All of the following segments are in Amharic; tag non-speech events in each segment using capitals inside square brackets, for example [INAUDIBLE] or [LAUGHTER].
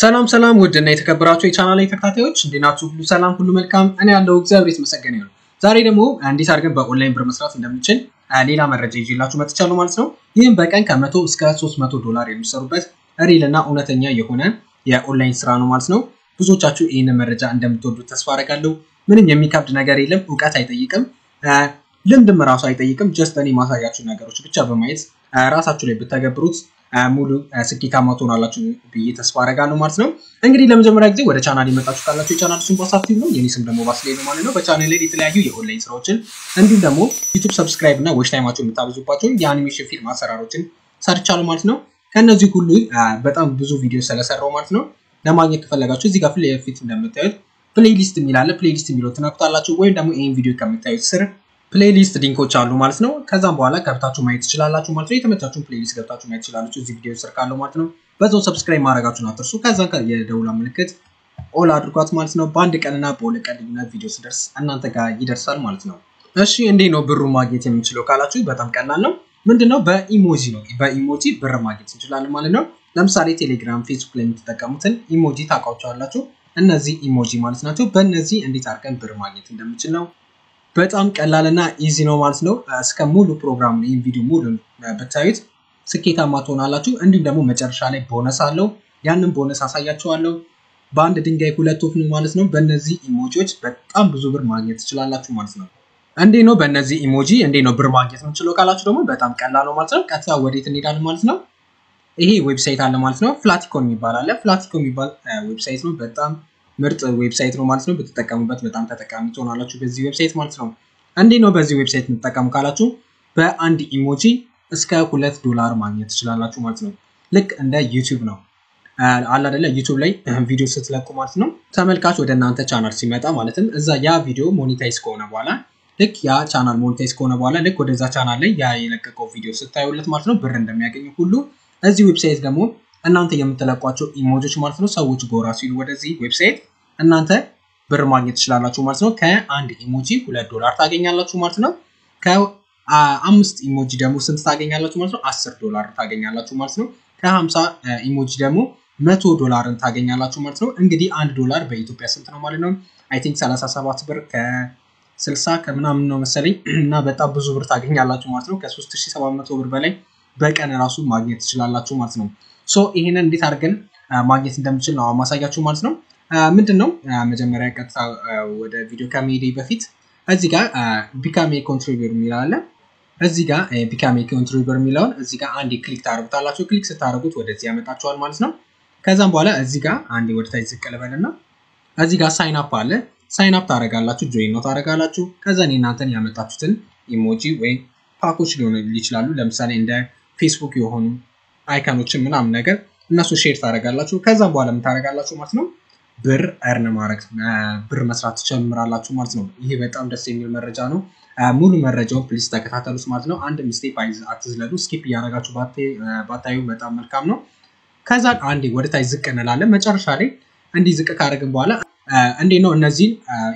ሰላም ሰላም ውድና የተከበራችሁ የቻናል ተከታታዮች እንዴናችሁ? ሁሉ ሰላም፣ ሁሉ መልካም። እኔ ያለው እግዚአብሔር የተመሰገነ ነው። ዛሬ ደግሞ እንዴት አድርገን በኦንላይን ብር መስራት እንደምንችል ሌላ መረጃ ይዤላችሁ መጥቻለሁ ማለት ነው። ይህም በቀን ከመቶ እስከ 300 ዶላር የሚሰሩበት ሪል እና እውነተኛ የሆነ የኦንላይን ስራ ነው ማለት ነው። ብዙዎቻችሁ ይህንን መረጃ እንደምትወዱት ተስፋ አደርጋለሁ። ምንም የሚከብድ ነገር የለም። እውቀት አይጠይቅም፣ ልምድም ራሱ አይጠይቅም። ጀስት እኔ ማሳያችሁ ነገሮች ብቻ በማየት ራሳችሁ ላይ ብተገብሩት ሙሉ ስኬታማ ትሆናላችሁ ብዬ ተስፋ አደርጋለሁ ማለት ነው። እንግዲህ ለመጀመሪያ ጊዜ ወደ ቻናል የመጣችሁ ካላችሁ የቻናል ስም ባሳፊው ነው። የኔ ስም ደግሞ ባስሌ ነው ማለት ነው። በቻናል ላይ የተለያዩ የኦንላይን ስራዎችን እንዲሁም ደግሞ ዩቱብ ሰብስክራይብ እና ዎች ታይማቸው የምታበዙባቸውን የአኒሜሽን ፊልም አሰራሮችን ሰርቻለሁ ማለት ነው። ከእነዚህ ሁሉ በጣም ብዙ ቪዲዮ ስለሰራው ማለት ነው። ለማግኘት ከፈለጋችሁ እዚህ ጋር ፊት ለፊት እንደምታዩት ፕሌይሊስት የሚላለ ፕሌሊስት የሚለው ትናቁታላችሁ ወይም ደግሞ ይህን ቪዲዮ ከምታዩት ስር ፕሌሊስት ሊንኮች አሉ ማለት ነው። ከዛም በኋላ ገብታችሁ ማየት ትችላላችሁ ማለት ነው። የተመቻችሁን ፕሌሊስት ገብታችሁ ማየት ትችላላችሁ። እዚህ ቪዲዮ ስር ካለው ማለት ነው። በዛው ሰብስክራይብ ማድረጋችሁን አትርሱ። ከዛ የደውል ምልክት ኦል አድርጓት ማለት ነው። በአንድ ቀንና በሁለት ቀን ልዩነት ቪዲዮ ስደርስ እናንተ ጋር ይደርሳል ማለት ነው። እሺ እንዴ ነው ብሩ ማግኘት የምንችለው ካላችሁ በጣም ቀላል ነው። ምንድነው በኢሞጂ ነው። በኢሞጂ ብር ማግኘት እንችላለን ማለት ነው። ለምሳሌ ቴሌግራም፣ ፌስቡክ ላይ የምትጠቀሙትን ኢሞጂ ታውቋቸዋላችሁ። እነዚህ ኢሞጂ ማለት ናቸው። በእነዚህ እንዴት አድርገን ብር ማግኘት እንደምችል ነው በጣም ቀላልና ኢዚ ነው ማለት ነው። እስከ ሙሉ ፕሮግራም ይህን ቪዲዮ ሙሉ ብታዩት ስኬታማ ትሆናላችሁ። እንዲሁም ደግሞ መጨረሻ ላይ ቦነስ አለው። ያንን ቦነስ አሳያችኋለሁ። በአንድ ድንጋይ ሁለት ወፍ ነው ማለት ነው። በእነዚህ ኢሞጂዎች በጣም ብዙ ብር ማግኘት ትችላላችሁ ማለት ነው። እንዴ ነው በእነዚህ ኢሞጂ እንዴ ነው ብር ማግኘት የምችለው ካላችሁ ደግሞ በጣም ቀላል ነው ማለት ነው። ቀጥታ ወዴት እንሄዳለን ማለት ነው። ይሄ ዌብሳይት አለ ማለት ነው። ፍላቲኮን የሚባል አለ። የሚባል ዌብሳይት ነው በጣም ምርጥ ዌብሳይት ነው ማለት ነው። ብትጠቀሙበት በጣም ተጠቃሚ ትሆናላችሁ በዚህ ዌብሳይት ማለት ነው። እንዴት ነው በዚህ ዌብሳይት የምትጠቀሙ ካላችሁ በአንድ ኢሞጂ እስከ ሁለት ዶላር ማግኘት ትችላላችሁ ማለት ነው። ልክ እንደ ዩቲዩብ ነው አለ አደለ ዩቲዩብ ላይ ቪዲዮ ስትለቁ ማለት ነው ተመልካች ወደ እናንተ ቻናል ሲመጣ ማለትም እዛ ያ ቪዲዮ ሞኔታይዝ ከሆነ በኋላ ልክ ያ ቻናል ሞኔታይዝ ከሆነ በኋላ ልክ ወደዛ ቻናል ላይ ያ የለቀቀው ቪዲዮ ስታዩለት ማለት ነው ብር እንደሚያገኙ ሁሉ እዚህ ዌብሳይት ደግሞ እናንተ የምትለቋቸው ኢሞጆች ማለት ነው ሰዎች ጎራ ሲሉ ወደዚህ ዌብሳይት እናንተ ብር ማግኘት ትችላላችሁ ማለት ነው። ከአንድ ኢሞጂ ሁለት ዶላር ታገኛላችሁ ማለት ነው። ከአምስት ኢሞጂ ደግሞ ስንት ታገኛላችሁ ማለት ነው? አስር ዶላር ታገኛላችሁ ማለት ነው። ከሀምሳ ኢሞጂ ደግሞ መቶ ዶላርን ታገኛላችሁ ማለት ነው። እንግዲህ አንድ ዶላር በኢትዮጵያ ስንት ነው ማለት ነው? አይ ቲንክ 37 ብር ከ60 ከምናምን ነው መሰለኝ [CLEARS THROAT] እና በጣም ብዙ ብር ታገኛላችሁ ማለት ነው። ከ3700 ብር በላይ በቀን ራሱ ማግኘት ትችላላችሁ ማለት ነው። ሶ ይህንን እንዴት አድርገን ማግኘት እንደምችል ነው ማሳያችሁ ማለት ነው። ምንድን ነው መጀመሪያ ቀጥታ ወደ ቪዲዮ ከመሄዴ በፊት እዚህ ጋር ቢካሜ ኮንትሪቢዩር የሚላለ እዚህ ጋር ቢካሜ ኮንትሪቢዩር የሚለውን እዚህ ጋር አንድ ክሊክ ታደርጉታላችሁ። ክሊክ ስታደርጉት ወደዚህ ያመጣችኋል ማለት ነው። ከዛም በኋላ እዚህ ጋር አንዴ ወደታች ዝቅ ልበልና እዚህ ጋር ሳይን አፕ አለ። ሳይን አፕ ታደርጋላችሁ፣ ጆይን ነው ታደረጋላችሁ። ከዛ እኔ እናንተን ያመጣችሁትን ኢሞጂ ወይም ፓኮች ሊሆኑ ይችላሉ። ለምሳሌ እንደ ፌስቡክ የሆኑ አይከኖችን ምናምን ነገር እነሱ ሼር ታደርጋላችሁ። ከዛም በኋላ ምን ማለት ነው ብር እርን ማድረግ ብር መስራት ትጀምራላችሁ ማለት ነው። ይሄ በጣም ደስ የሚል መረጃ ነው። ሙሉ መረጃውን ፕሊስ ተከታተሉት ማለት ነው። አንድ ስቴፕ አትዝለዱ። ስኪፕ እያደረጋችሁ ባታዩ በጣም መልካም ነው። ከዛ አንዴ ወደታይ ዝቅ እንላለን መጨረሻ ላይ እንዲህ ዝቅ ካደረግን በኋላ እንዴ ነው እነዚህን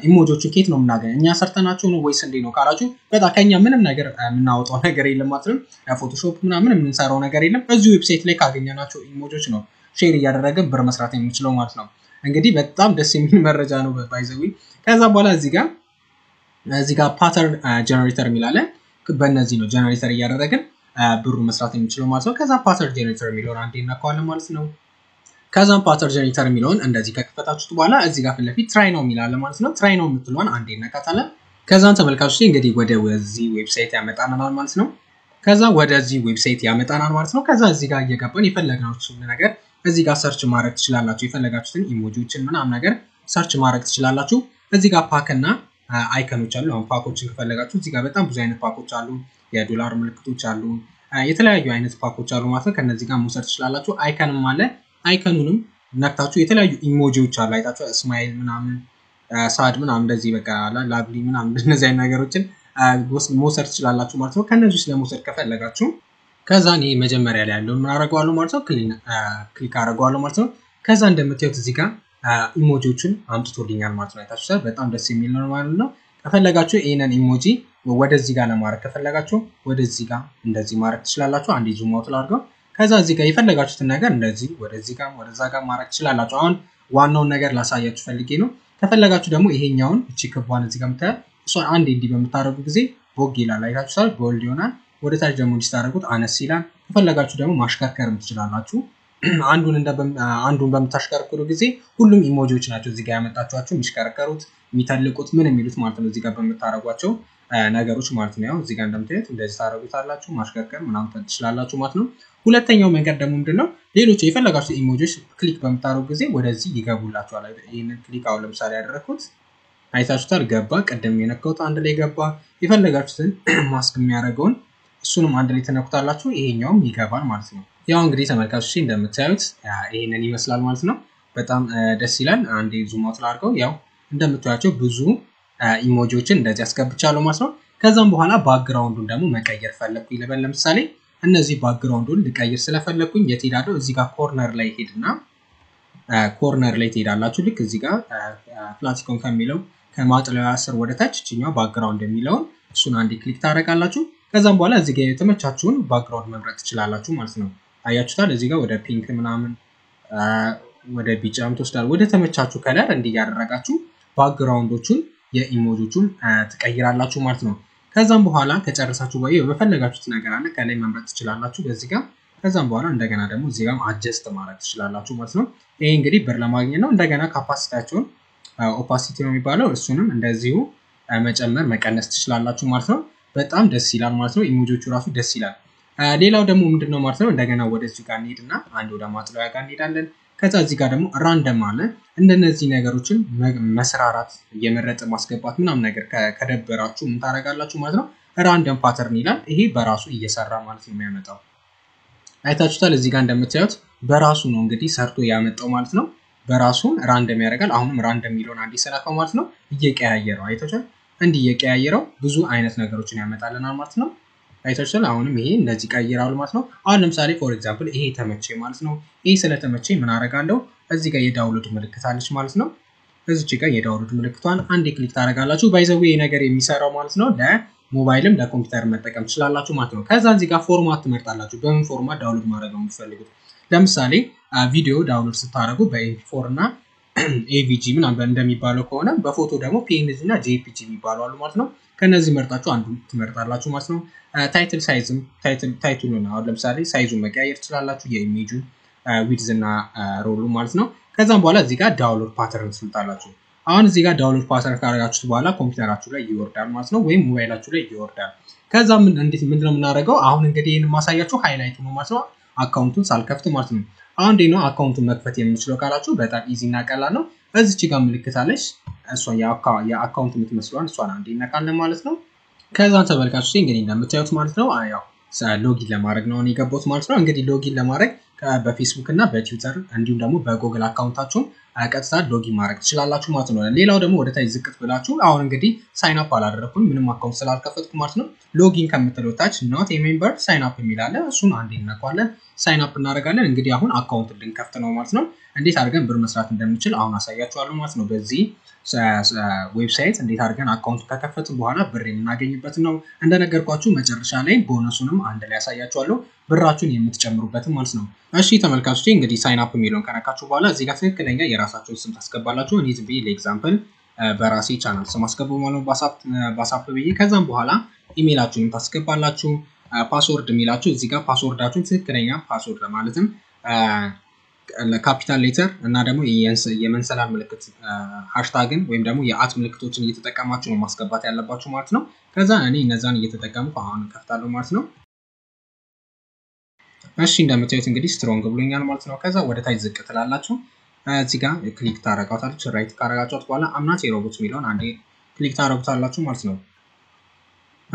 ኢሞጆቹን ኬት ነው የምናገኝ እኛ ሰርተናቸው ነው ወይስ እንዴ ነው ካላችሁ፣ በጣም ከኛ ምንም ነገር የምናወጣው ነገር የለም ማለት ነው። ፎቶሾፕ ምናምን የምንሰራው ነገር የለም። በዚሁ ዌብሳይት ላይ ካገኘናቸው ኢሞጆች ነው ሼር እያደረገ ብር መስራት የምንችለው ማለት ነው። እንግዲህ በጣም ደስ የሚል መረጃ ነው ባይዘዊ። ከዛ በኋላ እዚህ ጋር እዚህ ጋር ፓተርን ጀነሬተር የሚላለን በእነዚህ ነው ጀነሬተር እያደረግን ብሩ መስራት የሚችለው ማለት ነው። ከዛ ፓተርን ጀነሬተር የሚለውን አንዴ እናካዋለን ማለት ነው። ከዛም ፓተር ጀኔሬተር የሚለውን እንደዚህ ከከፈታችሁት በኋላ እዚህ ጋር ፊት ለፊት ትራይ ነው የሚላለ ማለት ነው። ትራይ ነው የምትለዋን አንዴ እናቃታለን። ከዛን ተመልካቾች እንግዲህ ወደዚህ ዌብሳይት ያመጣናል ማለት ነው። ከዛ ወደዚህ ዌብሳይት ያመጣናል ማለት ነው። ከዛ እዚህ ጋር እየገባን የፈለግናችሁን ነገር እዚህ ጋር ሰርች ማድረግ ትችላላችሁ። የፈለጋችሁትን ኢሞጂዎችን ምናምን ነገር ሰርች ማድረግ ትችላላችሁ። እዚህ ጋር ፓክና አይከኖች አሉ። አሁን ፓኮችን ከፈለጋችሁ እዚህ ጋር በጣም ብዙ አይነት ፓኮች አሉ። የዶላር ምልክቶች አሉ። የተለያዩ አይነት ፓኮች አሉ ማለት ነው። ከነዚህ ጋር መውሰድ ትችላላችሁ። አይከንም አለ አይከኑንም ነክታችሁ የተለያዩ ኢሞጂዎች አሉ አይታችሁ እስማኤል ምናምን ሳድ ምናምን እንደዚህ በቃ ላብሊ ምናምን [LAUGHS] እንደዚህ አይነት ነገሮችን መውሰድ ትችላላችሁ ማለት ነው። ከነዚህ ውስጥ ለመውሰድ ከፈለጋችሁ ከዛ እኔ መጀመሪያ ላይ ያለውን ምን አደርገዋለሁ ማለት ነው፣ ክሊክ አደርገዋለሁ ማለት ነው። ከዛ እንደምታዩት እዚህ ጋር ኢሞጂዎችን አምጥቶልኛል ማለት ነው። አይታችሁ በጣም ደስ የሚል ነው ማለት ነው። ከፈለጋችሁ ይህንን ኢሞጂ ወደዚህ ጋር ለማድረግ ከፈለጋችሁ ወደዚህ ጋር እንደዚህ ማድረግ ትችላላችሁ። አንድ ዙም አውት ላድርገው ከዛ እዚህ ጋር የፈለጋችሁትን ነገር እንደዚህ ወደዚህ ጋር ወደዛ ጋር ማድረግ ትችላላችሁ። አሁን ዋናውን ነገር ላሳያችሁ ፈልጌ ነው። ከፈለጋችሁ ደግሞ ይሄኛውን እቺ ክቧን እዚህ ጋር ምታዩ እሷን አንድ እንዲህ በምታደርጉ ጊዜ ቦግ ይላል አይታችሁታል። ቦልድ ይሆናል። ወደ ታች ደግሞ እንዲታደርጉት አነስ ይላል። ከፈለጋችሁ ደግሞ ማሽከርከርም ትችላላችሁ። [CLEARS THROAT] አንዱን እንደ አንዱን በምታሽከርክሩ ጊዜ ሁሉም ኢሞጂዎች ናቸው እዚህ ጋር ያመጣችኋቸው የሚሽከረከሩት የሚተልቁት ምን የሚሉት ማለት ነው። እዚህ ጋር ነገሮች ማለት ነው። ያው እዚህ ጋር እንደምታዩት እንደዚህ ታደርጉታላችሁ። ማሽከርከር ምናምን ትችላላችሁ ማለት ነው። ሁለተኛው መንገድ ደግሞ ምንድን ነው ሌሎች የፈለጋችሁ ኢሞጆች ክሊክ በምታደረጉ ጊዜ ወደዚህ ይገቡላቸዋል ይህንን ክሊክ አሁን ለምሳሌ ያደረግኩት አይታችሁታል፣ ገባ። ቅድም የነካሁት አንድ ላይ ገባ። የፈለጋችሁትን [CLEARS THROAT] ማስክ የሚያደርገውን እሱንም አንድ ላይ ተነኩታላችሁ፣ ይሄኛውም ይገባል ማለት ነው። ያው እንግዲህ ተመልካቾች እንደምታዩት ይሄንን ይመስላል ማለት ነው። በጣም ደስ ይላል። አንዴ ዙማት አውት ላድርገው። ያው እንደምታያቸው ብዙ ኢሞጂዎችን እንደዚህ አስገብቻለሁ ማለት ነው። ከዛም በኋላ ባክግራውንዱን ደግሞ መቀየር ፈለግኩ ይልበል ለምሳሌ እነዚህ ባክግራውንዱን ልቀይር ስለፈለግኩኝ የት ሄዳለሁ? እዚህ ጋር ኮርነር ላይ ሄድና ኮርነር ላይ ትሄዳላችሁ። ልክ እዚህ ጋር ፕላቲኮን ከሚለው ከማጥለያ ስር ወደ ታች እችኛው ባክግራውንድ የሚለውን እሱን አንድ ክሊክ ታደርጋላችሁ። ከዛም በኋላ እዚህ ጋር የተመቻችሁን ባክግራውንድ መምረጥ ትችላላችሁ ማለት ነው። አያችሁታል? እዚህ ጋር ወደ ፒንክ ምናምን ወደ ቢጫም ትወስዳል። ወደ ተመቻችሁ ከለር እንዲህ እያደረጋችሁ ባክግራውንዶቹን የኢሞጆቹን ትቀይራላችሁ ማለት ነው። ከዛም በኋላ ከጨረሳችሁ ወይ በፈለጋችሁት ነገር አለ ከላይ መምረጥ ትችላላችሁ በዚህ ጋር። ከዛም በኋላ እንደገና ደግሞ እዚህ ጋር አጀስት ማድረግ ትችላላችሁ ማለት ነው። ይሄ እንግዲህ ብር ለማግኘት ነው። እንደገና ካፓሲቲያቸውን ኦፓሲቲ ነው የሚባለው እሱንም እንደዚሁ መጨመር መቀነስ ትችላላችሁ ማለት ነው። በጣም ደስ ይላል ማለት ነው። ኢሞጆቹ ራሱ ደስ ይላል። ሌላው ደግሞ ምንድን ነው ማለት ነው። እንደገና ወደዚህ ጋር እንሄድና አንድ ወደ ማጥለያ ጋር እንሄዳለን። ከዛ እዚህ ጋር ደግሞ ራንደም አለ። እንደነዚህ ነገሮችን መስራራት እየመረጠ ማስገባት ምናምን ነገር ከደበራችሁ ምን ታደርጋላችሁ ማለት ነው። ራንደም ፓተርን ይላል። ይሄ በራሱ እየሰራ ማለት ነው የሚያመጣው። አይታችሁታል። እዚህ ጋር እንደምታዩት በራሱ ነው እንግዲህ ሰርቶ ያመጣው ማለት ነው። በራሱን ራንደም ያደርጋል። አሁንም ራንደም የሚለውን አንድ ስነካው ማለት ነው እየቀያየረው አይታችኋል። እንዲህ እየቀያየረው ብዙ አይነት ነገሮችን ያመጣልናል ማለት ነው። አይታችኋል። አሁንም ይሄ እንደዚህ ቀይራሉ ማለት ነው። አሁን ለምሳሌ ፎር ኤግዛምፕል ይሄ ተመቼ ማለት ነው። ይሄ ስለተመቼ ምን አረጋለሁ? እዚህ ጋር የዳውንሎድ ምልክት አለች ማለት ነው። እዚች ጋር የዳውንሎድ ምልክቷን አንድ ክሊክ ታደርጋላችሁ። ባይዘዌ ይሄ ነገር የሚሰራው ማለት ነው ለሞባይልም ለኮምፒውተር መጠቀም ትችላላችሁ ማለት ነው። ከዛ እዚህ ጋር ፎርማት ትመርጣላችሁ። በምን ፎርማት ዳውንሎድ ማድረግ ነው የምትፈልጉት? ለምሳሌ ቪዲዮ ዳውንሎድ ስታደርጉ በኤምፒ ፎር እና ኤቪጂ ምናምን እንደሚባለው ከሆነ በፎቶ ደግሞ ፒኤንጂ እና ጄፒጂ የሚባሉ አሉ ማለት ነው። ከነዚህ መርጣችሁ አንዱ ትመርጣላችሁ ማለት ነው። ታይትል ሳይዝም ታይትሉን አሁን ለምሳሌ ሳይዙ መቀያየር ትችላላችሁ፣ የኢሜጁን ዊድዝ እና ሮሉ ማለት ነው። ከዛም በኋላ እዚህ ጋር ዳውንሎድ ፓተርን ትስልጣላችሁ። አሁን እዚህ ጋር ዳውንሎድ ፓተርን ካደረጋችሁት በኋላ ኮምፒውተራችሁ ላይ ይወርዳል ማለት ነው፣ ወይም ሞባይላችሁ ላይ ይወርዳል። ከዛ ምን ምንድነው የምናደርገው? አሁን እንግዲህ ይህን ማሳያችሁ ሃይላይቱ ነው ማለት ነው። አካውንቱን ሳልከፍት ማለት ነው። አንዴ ነው አካውንቱን መክፈት የምችለው ካላችሁ በጣም ኢዚ እና ቀላል ነው። እዚች ጋር ምልክት አለች። እሷ የአካውንት የምትመስሏን እሷን አንዴ እናቃለን ማለት ነው። ከዛን ተመልካቾች እንግዲህ እንደምታዩት ማለት ነው ያው ሎጊን ለማድረግ ነው የገባሁት ማለት ነው። እንግዲህ ሎጊን ለማድረግ በፌስቡክ እና በትዊተር እንዲሁም ደግሞ በጎግል አካውንታችሁም ቀጥታ ሎጊ ማድረግ ትችላላችሁ ማለት ነው። ሌላው ደግሞ ወደ ታች ዝቅት ብላችሁ አሁን እንግዲህ ሳይን አፕ አላደረግኩም ምንም አካውንት ስላልከፈትኩ ማለት ነው። ሎጊን ከምትለው ታች ኖት ሜምበር ሳይን አፕ የሚላለ እሱን አንድ እናውቀዋለን። ሳይን አፕ እናደርጋለን። እንግዲህ አሁን አካውንት ልንከፍት ነው ማለት ነው። እንዴት አድርገን ብር መስራት እንደምንችል አሁን አሳያችኋለሁ ማለት ነው። በዚህ ዌብሳይት እንዴት አድርገን አካውንት ከከፈት በኋላ ብር የምናገኝበት ነው። እንደነገርኳችሁ መጨረሻ ላይ ቦነሱንም አንድ ላይ ያሳያችኋለሁ ብራችሁን የምትጨምሩበትም ማለት ነው። እሺ ተመልካቾቼ እንግዲህ ሳይን አፕ የሚለውን ከነካችሁ በኋላ እዚህ ጋር ትክክለኛ የራ የራሳችሁን ስም ታስገባላችሁ። እኔ ዝም ብዬ ለኤግዛምፕል በራሴ ቻናል ስም አስገቡ ማለት ነው ብዬ። ከዛም በኋላ ኢሜላችሁንም ታስገባላችሁ። ፓስወርድ የሚላችሁ እዚህ ጋር ፓስወርዳችሁን ትክክለኛ ፓስወርድ ማለትም ካፒታል ሌተር እና ደግሞ የመንሰላል ምልክት ሃሽታግን ወይም ደግሞ የአት ምልክቶችን እየተጠቀማችሁ ነው ማስገባት ያለባችሁ ማለት ነው። ከዛ እኔ እነዛን እየተጠቀምኩ አሁን ከፍታለሁ ማለት ነው። እሺ እንደምታዩት እንግዲህ ስትሮንግ ብሎኛል ማለት ነው። ከዛ ወደ ታች ዝቅ ትላላችሁ። እዚህ ጋር ክሊክ ታረጋታለች። ራይት ካረጋችኋት በኋላ አምናት የሮቦት የሚለውን አንዴ ክሊክ ታረጉታላችሁ ማለት ነው።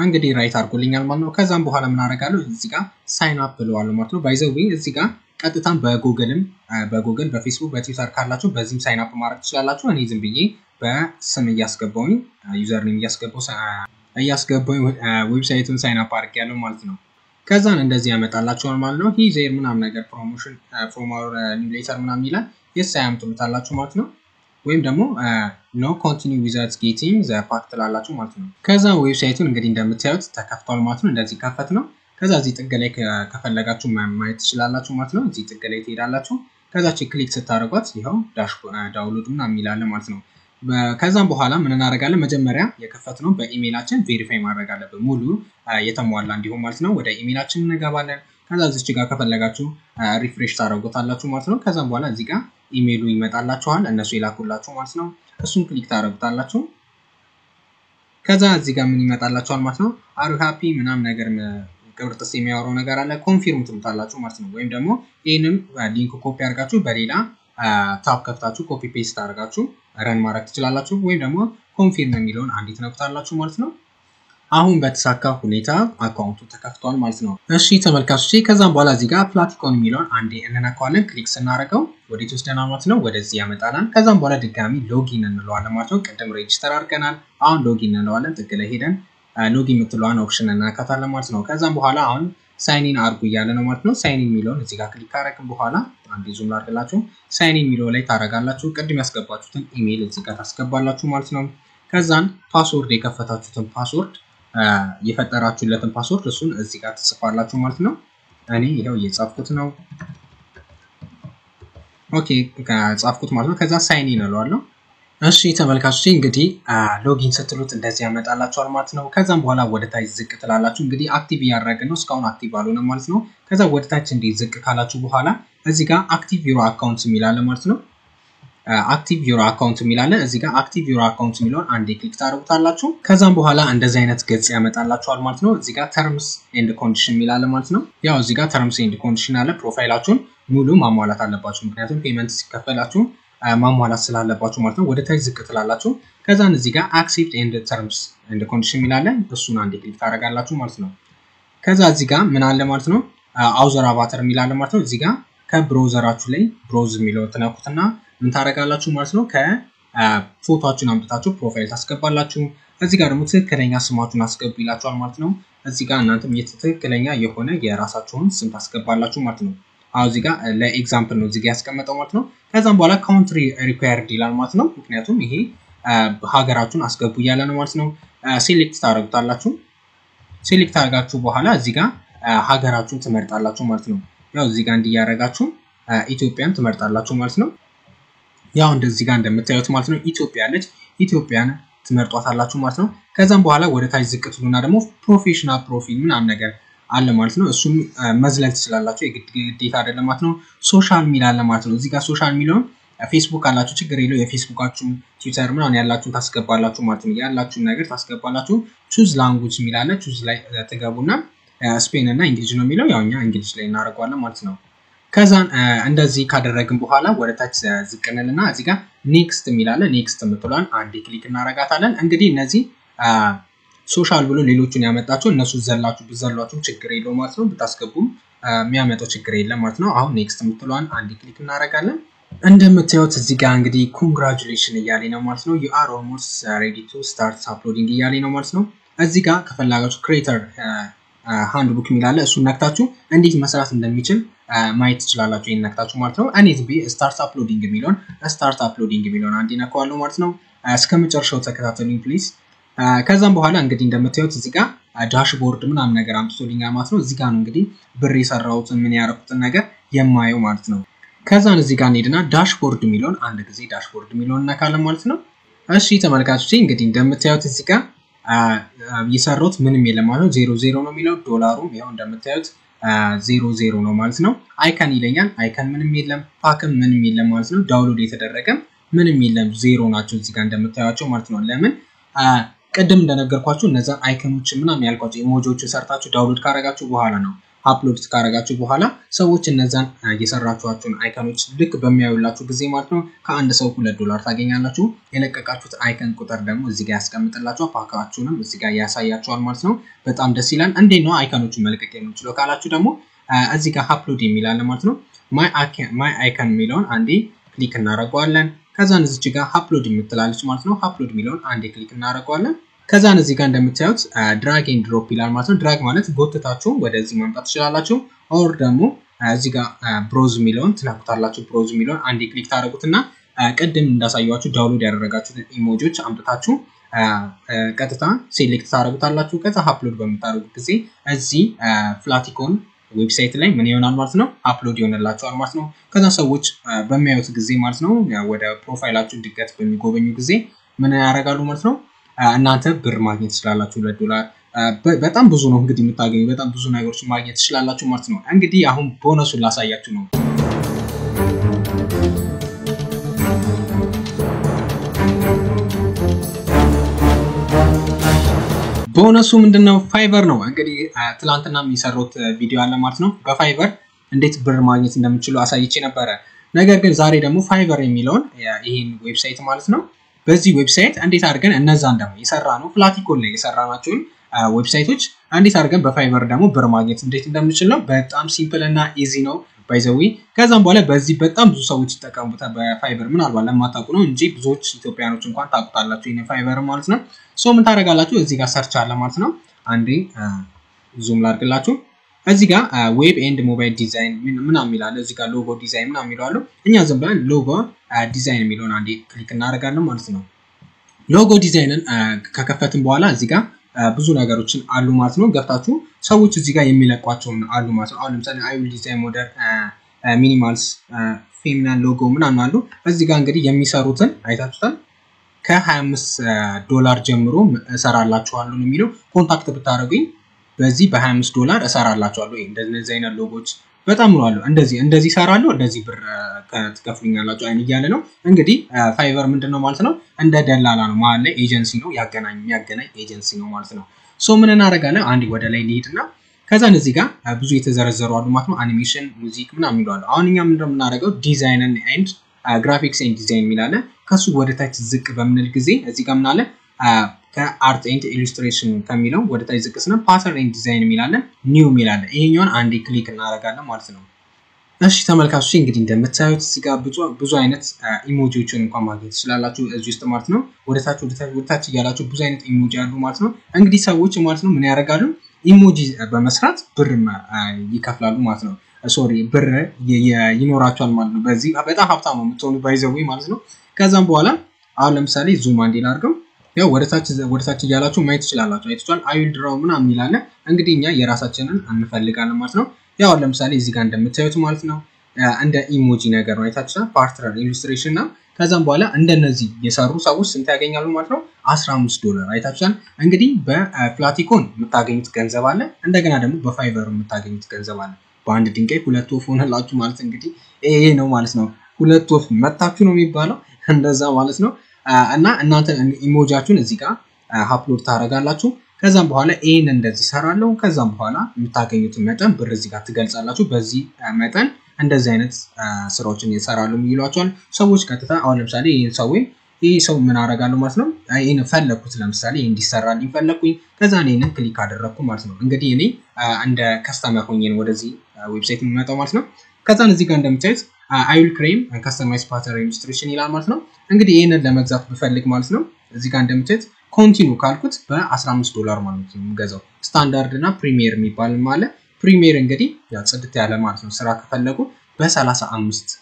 እንግዲህ ራይት አድርጎልኛል ማለት ነው። ከዛም በኋላ ምን አደርጋለሁ? እዚህ ጋር ሳይን አፕ ብለዋለሁ ማለት ነው። ባይዘዊ እዚህ ጋር ቀጥታም በጉግልም በጉግል በፌስቡክ በትዊተር ካላችሁ በዚህም ሳይን አፕ ማድረግ ትችላላችሁ። እኔ ዝም ብዬ በስም እያስገባውኝ ዩዘር ኔም እያስገባውኝ ዌብሳይቱን ሳይን አፕ አድርጌያለሁ ማለት ነው። ከዛን እንደዚህ ያመጣላችኋል ማለት ነው። ሂ ምናምን ነገር ፕሮሞሽን ፎርማር ኒውሌተር ምናምን ይላል። የስ አያምጡ ልታላችሁ ማለት ነው። ወይም ደግሞ ኖ ኮንቲኒ ዊዛት ጌቲንግ ዘ ፓክ ትላላችሁ ማለት ነው። ከዛ ዌብሳይቱን እንግዲህ እንደምታዩት ተከፍቷል ማለት ነው። እንደዚህ ከፈት ነው። ከዛ እዚህ ጥግ ላይ ከፈለጋችሁ ማየት ትችላላችሁ ማለት ነው። እዚህ ጥግ ላይ ትሄዳላችሁ። ከዛች ክሊክ ስታደርጓት ይኸው ዳውንሎድ ምናምን የሚላለን ማለት ነው። ከዛም በኋላ ምን እናደርጋለን? መጀመሪያ የከፈት ነው በኢሜይላችን ቬሪፋይ ማድረግ አለብን ሙሉ የተሟላ እንዲሁም ማለት ነው። ወደ ኢሜይላችን እንገባለን። ከዛ እዚች ጋር ከፈለጋችሁ ሪፍሬሽ ታደረጉታላችሁ ማለት ነው። ከዛም በኋላ እዚህ ጋር ኢሜይሉ ይመጣላችኋል እነሱ ይላኩላችሁ ማለት ነው። እሱን ክሊክ ታደረጉታላችሁ። ከዛ እዚህ ጋር ምን ይመጣላችኋል ማለት ነው። አሪ ሃፒ ምናም ነገር ቅብርጥስ የሚያወራው ነገር አለ። ኮንፊርም ትሉታላችሁ ማለት ነው። ወይም ደግሞ ይህንም ሊንክ ኮፒ አድርጋችሁ በሌላ ታፕ ከፍታችሁ ኮፒ ፔስት አድርጋችሁ ረን ማድረግ ትችላላችሁ። ወይም ደግሞ ኮንፊርም የሚለውን አንዴ ትነኩታላችሁ ማለት ነው። አሁን በተሳካ ሁኔታ አካውንቱ ተከፍቷል ማለት ነው። እሺ ተመልካቾቼ፣ ከዛም በኋላ እዚህ ጋር ፕላቲኮን የሚለውን አንዴ እንነካዋለን። ክሊክ ስናደርገው ወደ ወስደናል ማለት ነው፣ ወደዚህ ያመጣናል። ከዛም በኋላ ድጋሚ ሎጊን እንለዋለን ማለት ነው። ቅድም ሬጅስተር አድርገናል፣ አሁን ሎጊን እንለዋለን። ጥግ ላይ ሄደን ሎጊን የምትለዋን ኦፕሽን እንነካታለን ማለት ነው። ከዛም በኋላ አሁን ሳይኒን አርጉ እያለ ነው ማለት ነው። ሳይኒን የሚለውን እዚህ ጋር ክሊክ ካረግን በኋላ አንዴ ዙም ላድርግላችሁ። ሳይኒን የሚለው ላይ ታረጋላችሁ። ቅድም ያስገባችሁትን ኢሜይል እዚህ ጋር ታስገባላችሁ ማለት ነው። ከዛን ፓስወርድ የከፈታችሁትን ፓስወርድ የፈጠራችሁለትን ፓስወርድ እሱን እዚህ ጋር ትጽፋላችሁ ማለት ነው። እኔ ይኸው እየጻፍኩት ነው። ኦኬ ከጻፍኩት ማለት ነው። ከዛ ሳይን ኢን እለዋለሁ። እሺ ተመልካቾች እንግዲህ ሎጊን ስትሉት እንደዚህ ያመጣላችኋል ማለት ነው። ከዛም በኋላ ወደታች ዝቅ ትላላችሁ። እንግዲህ አክቲቭ እያደረግን ነው፣ እስካሁን አክቲቭ አልሆነ ማለት ነው። ከዛ ወደታች እንዲህ ዝቅ ካላችሁ በኋላ እዚህ ጋር አክቲቭ ቢሮ አካውንት የሚላለ ማለት ነው። አክቲቭ ዩሮ አካውንት የሚላለን እዚህ ጋር አክቲቭ ዩሮ አካውንት የሚለውን አንዴ ክሊክ ታደርጉታላችሁ። ከዛም በኋላ እንደዚህ አይነት ገጽ ያመጣላችኋል ማለት ነው። እዚህ ጋር ተርምስ ኤንድ ኮንዲሽን የሚላለ ማለት ነው። ያው እዚህ ጋር ተርምስ ኤንድ ኮንዲሽን አለ። ፕሮፋይላችሁን ሙሉ ማሟላት አለባችሁ፣ ምክንያቱም ፔመንት ሲከፈላችሁ uh, ማሟላት ስላለባችሁ ማለት ነው። ወደ ታች ዝቅ ትላላችሁ። ከዛን እዚህ ጋር አክሴፕት ኤንድ ተርምስ ኤንድ ኮንዲሽን የሚላለን እሱን አንዴ ክሊክ ታደርጋላችሁ ማለት ነው። ከዛ እዚህ ጋር ምን አለ ማለት ነው uh, አውዘር አቫተር የሚላለ ማለት ነው። እዚህ ጋር ከብሮዘራችሁ ላይ ብሮዝ የሚለው ትነኩትና ምን ታደርጋላችሁ ማለት ነው ከፎቶችን አምጥታችሁ ፕሮፋይል ታስገባላችሁ። እዚህ ጋር ደግሞ ትክክለኛ ስማችሁን አስገቡ ይላችኋል ማለት ነው። እዚህ ጋር እናንተም ትክክለኛ የሆነ የራሳችሁን ስም ታስገባላችሁ ማለት ነው። አሁ እዚህ ጋር ለኤግዛምፕል ነው እዚጋ ያስቀመጠው ማለት ነው። ከዛም በኋላ ካውንትሪ ሪኳየርድ ይላል ማለት ነው። ምክንያቱም ይሄ ሀገራችሁን አስገቡ እያለ ነው ማለት ነው። ሴሌክት ታደረጉታላችሁ ሴሌክት አድርጋችሁ በኋላ እዚህ ጋር ሀገራችሁን ትመርጣላችሁ ማለት ነው። ያው እዚህ ጋር እንዲያረጋችሁ ኢትዮጵያን ትመርጣላችሁ ማለት ነው። ያው እንደዚህ ጋር እንደምታዩት ማለት ነው ኢትዮጵያ ነች። ኢትዮጵያን ትመርጧታላችሁ ማለት ነው። ከዛም በኋላ ወደ ታች ዝቅ ትሉና ደግሞ ፕሮፌሽናል ፕሮፊል ምናምን ነገር አለ ማለት ነው። እሱም መዝለል ትችላላችሁ የግዴታ አይደለም ማለት ነው። ሶሻል ሚል አለ ማለት ነው። እዚህ ጋር ሶሻል ሚለውን ፌስቡክ አላችሁ ችግር የለው የፌስቡካችሁን ትዊተር ምናምን ያላችሁን ታስገባላችሁ ማለት ነው። ያላችሁን ነገር ታስገባላችሁ። ቹዝ ላንጉጅ የሚል አለ። ቹዝ ላይ ትገቡና ስፔን እና እንግሊዝ ነው የሚለው ያው እኛ እንግሊዝ ላይ እናደርገዋለን ማለት ነው። ከዛን እንደዚህ ካደረግን በኋላ ወደታች ዝቅንልና እዚህ ጋር ኔክስት የሚላለ ኔክስት የምትሏን አንድ ክሊክ እናረጋታለን። እንግዲህ እነዚህ ሶሻል ብሎ ሌሎችን ያመጣቸው እነሱ ዘላችሁ ብዘሏችሁም ችግር የለው ማለት ነው። ብታስገቡም የሚያመጣው ችግር የለም ማለት ነው። አሁን ኔክስት የምትሏን አንዴ ክሊክ እናረጋለን። እንደምታዩት እዚህ ጋር እንግዲህ ኮንግራጁሌሽን እያለ ነው ማለት ነው። ዩ አር ኦልሞስት ሬዲ ቱ ስታርት አፕሎዲንግ እያለ ነው ማለት ነው። እዚህ ጋር ከፈላጋችሁ ክሬተር ሃንድቡክ የሚላለ እሱን ነክታችሁ እንዴት መስራት እንደሚችል ማየት ትችላላችሁ ይነክታችሁ ማለት ነው። እኔት ቢ ስታርት አፕሎዲንግ የሚለውን ስታርት አፕሎዲንግ የሚለውን አንድ ነካዋለሁ ማለት ነው። እስከ መጨረሻው ተከታተሉኝ ፕሊዝ። ከዛም በኋላ እንግዲህ እንደምታዩት እዚህ ጋር ዳሽቦርድ ምናምን ነገር አምጥቶልኛል ማለት ነው። እዚህ ጋር ነው እንግዲህ ብር የሰራሁትን ምን ያደረኩትን ነገር የማየው ማለት ነው። ከዛን እዚህ ጋር እንሄድና ዳሽቦርድ የሚለውን አንድ ጊዜ ዳሽቦርድ የሚለውን እነካለን ማለት ነው። እሺ ተመልካቾች እንግዲህ እንደምታዩት እዚህ ጋር የሰራሁት ምንም የለም ማለት ነው። ዜሮ ዜሮ ነው የሚለው ዶላሩም ያው እንደምታዩት ዜሮ ዜሮ ነው ማለት ነው። አይከን ይለኛል። አይከን ምንም የለም፣ ፓክም ምንም የለም ማለት ነው። ዳውንሎድ የተደረገም ምንም የለም፣ ዜሮ ናቸው እዚህ ጋር እንደምታያቸው ማለት ነው። ለምን ቅድም እንደነገርኳችሁ እነዛን አይከኖች ምናምን ያልኳቸው ኢሞጂዎቹ ሰርታችሁ ዳውንሎድ ካረጋችሁ በኋላ ነው አፕሎድ ካረጋችሁ በኋላ ሰዎች እነዛን የሰራችኋቸውን አይከኖች ልክ በሚያዩላችሁ ጊዜ ማለት ነው ከአንድ ሰው ሁለት ዶላር ታገኛላችሁ። የለቀቃችሁት አይከን ቁጥር ደግሞ እዚጋ ያስቀምጥላችኋል። ፓካችሁንም እዚጋ ያሳያችኋል ማለት ነው። በጣም ደስ ይላል። እንዴት ነው አይከኖቹን መልቀቅ የምንችለው ካላችሁ ደግሞ እዚጋ አፕሎድ የሚላለ ማለት ነው። ማይ አይከን የሚለውን አንዴ ክሊክ እናደርገዋለን። ከዛን እዚች ጋር አፕሎድ የምትላለች ማለት ነው። አፕሎድ የሚለውን አንዴ ክሊክ እናደርገዋለን። ከዛን እዚህ ጋር እንደምታዩት ድራግ ኤንድ ድሮፕ ይላል ማለት ነው። ድራግ ማለት ጎትታችሁ ወደዚህ ማምጣት ትችላላችሁ። ኦር ደግሞ እዚህ ጋር ብሮዝ የሚለውን ትነኩታላችሁ። ብሮዝ የሚለውን አንድ ክሊክ ታደረጉትና ቅድም እንዳሳየኋችሁ ዳውንሎድ ያደረጋችሁትን ኢሞጆች አምጥታችሁ ቀጥታ ሴሌክት ታደረጉታላችሁ። ከዛ አፕሎድ በምታደረጉት ጊዜ እዚህ ፍላቲኮን ዌብሳይት ላይ ምን ይሆናል ማለት ነው አፕሎድ ይሆንላቸዋል ማለት ነው። ከዛ ሰዎች በሚያዩት ጊዜ ማለት ነው ወደ ፕሮፋይላችሁ ድገት በሚጎበኙ ጊዜ ምን ያደርጋሉ ማለት ነው እናንተ ብር ማግኘት ትችላላችሁ። ሁለት ዶላር በጣም ብዙ ነው እንግዲህ የምታገኙ በጣም ብዙ ነገሮች ማግኘት ትችላላችሁ ማለት ነው። እንግዲህ አሁን ቦነሱን ላሳያችሁ ነው። ቦነሱ ምንድነው? ፋይቨር ነው እንግዲህ ትላንትና የሚሰሩት ቪዲዮ አለ ማለት ነው። በፋይቨር እንዴት ብር ማግኘት እንደምችሉ አሳይቼ ነበረ። ነገር ግን ዛሬ ደግሞ ፋይቨር የሚለውን ይህን ዌብሳይት ማለት ነው በዚህ ዌብሳይት እንዴት አድርገን እነዛን ደግሞ የሰራ ነው ፍላቲኮን ላይ የሰራ ናቸውን ዌብሳይቶች እንዴት አድርገን በፋይቨር ደግሞ ብር ማግኘት እንዴት እንደምችል ነው። በጣም ሲምፕል እና ኢዚ ነው ባይዘዊ። ከዛም በኋላ በዚህ በጣም ብዙ ሰዎች ይጠቀሙበታል። በፋይቨር ምናልባት ለማታውቁ ነው እንጂ ብዙዎች ኢትዮጵያኖች እንኳን ታውቁታላችሁ ይሄን ፋይቨር ማለት ነው። ሶ ምን ታደርጋላችሁ? እዚህ ጋር ሰርች አለ ማለት ነው። አንዴ ዙም ላድርግላችሁ። እዚህ ጋር ዌብ ኤንድ ሞባይል ዲዛይን ምናምን የሚላለ እዚህ ጋር ሎጎ ዲዛይን ምናምን የሚለዋለው እኛ ዝም ብለን ሎጎ ዲዛይን የሚለውን አንዴ ክሊክ እናደርጋለን ማለት ነው። ሎጎ ዲዛይንን ከከፈትን በኋላ እዚህ ጋር ብዙ ነገሮችን አሉ ማለት ነው። ገብታችሁ ሰዎች እዚህ ጋር የሚለቋቸውን አሉ ማለት ነው። አሁን ለምሳሌ አይ ዊል ዲዛይን ሞደር ሚኒማልስ ፌሚናል ሎጎ ምናምን አሉ። እዚህ ጋር እንግዲህ የሚሰሩትን አይታችሁታል። ከ25 ዶላር ጀምሮ እሰራላችኋለሁ ነው የሚለው ኮንታክት ብታደርጉኝ በዚህ በ25 ዶላር እሰራላችኋለሁ። ይሄ እንደዚህ አይነት ሎጎች በጣም ኑሯሉ። እንደዚህ እንደዚህ ሰራሉ እንደዚህ ብር ትከፍሉኛላችሁ አይን እያለ ነው እንግዲህ። ፋይቨር ምንድን ነው ማለት ነው? እንደ ደላላ ነው፣ መሀል ላይ ኤጀንሲ ነው፣ ያገናኝ የሚያገናኝ ኤጀንሲ ነው ማለት ነው። ሶ ምን እናደርጋለን? አንድ ወደ ላይ ሊሄድና ከዛ እነዚህ ጋር ብዙ የተዘረዘሩ አሉ ማለት ነው። አኒሜሽን፣ ሙዚክ ምናምን ይለዋሉ። አሁን እኛ ምንድን ነው የምናደርገው? ዲዛይን ኤንድ ግራፊክስ ኤንድ ዲዛይን የሚላለ ከሱ ወደ ታች ዝቅ በምንል ጊዜ እዚህ ጋር ምናለ ከአርት ኤንድ ኢሉስትሬሽን ከሚለው ወደ ታች ዝቅ ስነ ፓተርን ኤንድ ዲዛይን የሚላለን ኒው የሚላለን ይሄኛውን አንዴ ክሊክ እናደርጋለን ማለት ነው። እሺ ተመልካቾች እንግዲህ እንደምታዩት እዚህ ጋር ብዙ አይነት ኢሞጂዎችን እንኳን ማግኘት ትችላላችሁ እዚህ ውስጥ ማለት ነው። ወደ ታች እያላችሁ ብዙ አይነት ኢሞጂ አሉ ማለት ነው። እንግዲህ ሰዎች ማለት ነው ምን ያደርጋሉ? ኢሞጂ በመስራት ብር ይከፍላሉ ማለት ነው። ሶሪ ብር ይኖራቸዋል ማለት ነው። በዚህ በጣም ሀብታም ነው የምትሆኑ ባይዘዌ ማለት ነው። ከዛም በኋላ አሁን ለምሳሌ ዙም አንዴ ላድርገው ያው ወደታች ወደታች እያላችሁ ማየት ትችላላችሁ። አይታችኋል። አይ ዊል ድራው ምናምን ይላል። እንግዲህ እኛ የራሳችንን እንፈልጋለን ማለት ነው። ያው ለምሳሌ እዚህ ጋር እንደምታዩት ማለት ነው እንደ ኢሞጂ ነገር ነው። አይታችኋል። ፓርትነር ኢሉስትሬሽን ነው። ከዛም በኋላ እንደነዚህ የሰሩ ሰዎች ስንት ያገኛሉ ማለት ነው? 15 ዶላር አይታችኋል። እንግዲህ በፍላቲኮን የምታገኙት ገንዘብ አለ፣ እንደገና ደግሞ በፋይቨር የምታገኙት ገንዘብ አለ። በአንድ ድንጋይ ሁለት ወፍ ሆነላችሁ ማለት እንግዲህ ይሄ ነው ማለት ነው። ሁለት ወፍ መታችሁ ነው የሚባለው፣ [LAUGHS] እንደዛ ማለት ነው። እና እናንተ ኢሞጃችሁን እዚህ ጋር አፕሎድ ታደርጋላችሁ። ከዛም በኋላ ኤን እንደዚህ ሰራለሁ። ከዛም በኋላ የምታገኙትን መጠን ብር እዚህ ጋር ትገልጻላችሁ። በዚህ መጠን እንደዚህ አይነት ስራዎችን ይሰራሉ ይሏቸዋል ሰዎች ቀጥታ። አሁን ለምሳሌ ይህን ሰው ይህ ሰው ምን አደርጋለሁ ማለት ነው። ይህን ፈለግኩት፣ ለምሳሌ ይህ እንዲሰራልኝ ፈለግኩኝ። ከዛ ይህንን ክሊክ አደረግኩ ማለት ነው። እንግዲህ እኔ እንደ ከስተመር ሆኜ ወደዚህ ዌብሳይት የሚመጣው ማለት ነው። ከዛን እዚህ ጋር እንደምታዩት አይል ክሬም ከስተማይዝ ፓተር ኢሉስትሬሽን ይላል ማለት ነው። እንግዲህ ይህንን ለመግዛት ብፈልግ ማለት ነው እዚህ ጋር እንደምታዩት ኮንቲኑ ካልኩት በ15 ዶላር ማለት ነው የምገዛው። ስታንዳርድ እና ፕሪሚየር የሚባል አለ። ፕሪሚየር እንግዲህ ያው ጽድት ያለ ማለት ነው ስራ ከፈለጉ በ35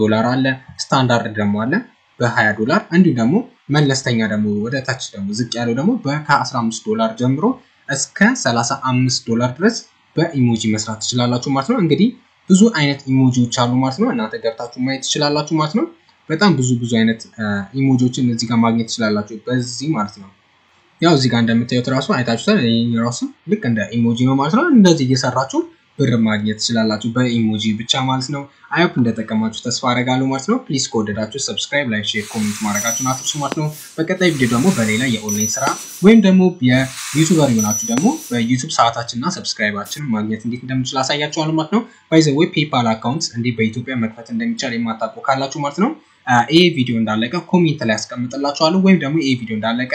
ዶላር አለ። ስታንዳርድ ደግሞ አለ በ20 ዶላር እንዲሁም ደግሞ መለስተኛ ደግሞ ወደ ታች ደግሞ ዝቅ ያለው ደግሞ ከ15 ዶላር ጀምሮ እስከ 35 ዶላር ድረስ በኢሞጂ መስራት ትችላላችሁ ማለት ነው እንግዲህ ብዙ አይነት ኢሞጂዎች አሉ ማለት ነው። እናንተ ገብታችሁ ማየት ትችላላችሁ ማለት ነው። በጣም ብዙ ብዙ አይነት ኢሞጂዎችን እዚህ ጋር ማግኘት ትችላላችሁ በዚህ ማለት ነው። ያው እዚህ ጋር እንደምታዩት ራሱ አይታችሁታል። ይህ ራሱ ልክ እንደ ኢሞጂ ነው ማለት ነው። እንደዚህ እየሰራችሁ ብር ማግኘት ትችላላችሁ፣ በኢሞጂ ብቻ ማለት ነው። አይሆፕ እንደጠቀማችሁ ተስፋ አረጋሉ ማለት ነው። ፕሊስ ከወደዳችሁ ሰብስክራይብ፣ ላይክ፣ ሼር፣ ኮሜንት ማድረጋችሁን አትርሱ ማለት ነው። በቀጣይ ቪዲዮ ደግሞ በሌላ የኦንላይን ስራ ወይም ደግሞ የዩቱበር የሆናችሁ ደግሞ በዩቱብ ሰዓታችንና ሰብስክራይባችን ማግኘት እንዴት እንደምችል አሳያችኋል ማለት ነው። ወይ ፔፓል አካውንት እንዲህ በኢትዮጵያ መክፈት እንደሚቻል የማታውቁ ካላችሁ ማለት ነው ይሄ ቪዲዮ እንዳለቀ ኮሜንት ላይ ያስቀምጥላችኋለሁ ወይም ደግሞ ይሄ ቪዲዮ እንዳለቀ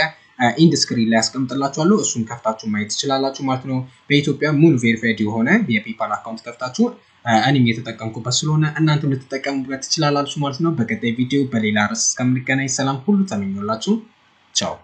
ኢንድ ስክሪን ላይ ያስቀምጥላችኋለሁ። እሱን ከፍታችሁ ማየት ትችላላችሁ ማለት ነው። በኢትዮጵያ ሙሉ ቬሪፋይድ የሆነ የፔፓል አካውንት ከፍታችሁ እኔም የተጠቀምኩበት ስለሆነ እናንተም ልትጠቀሙበት ትችላላችሁ ማለት ነው። በቀጣይ ቪዲዮ በሌላ ርዕስ እስከምንገናኝ ሰላም ሁሉ ተመኞላችሁ፣ ቻው።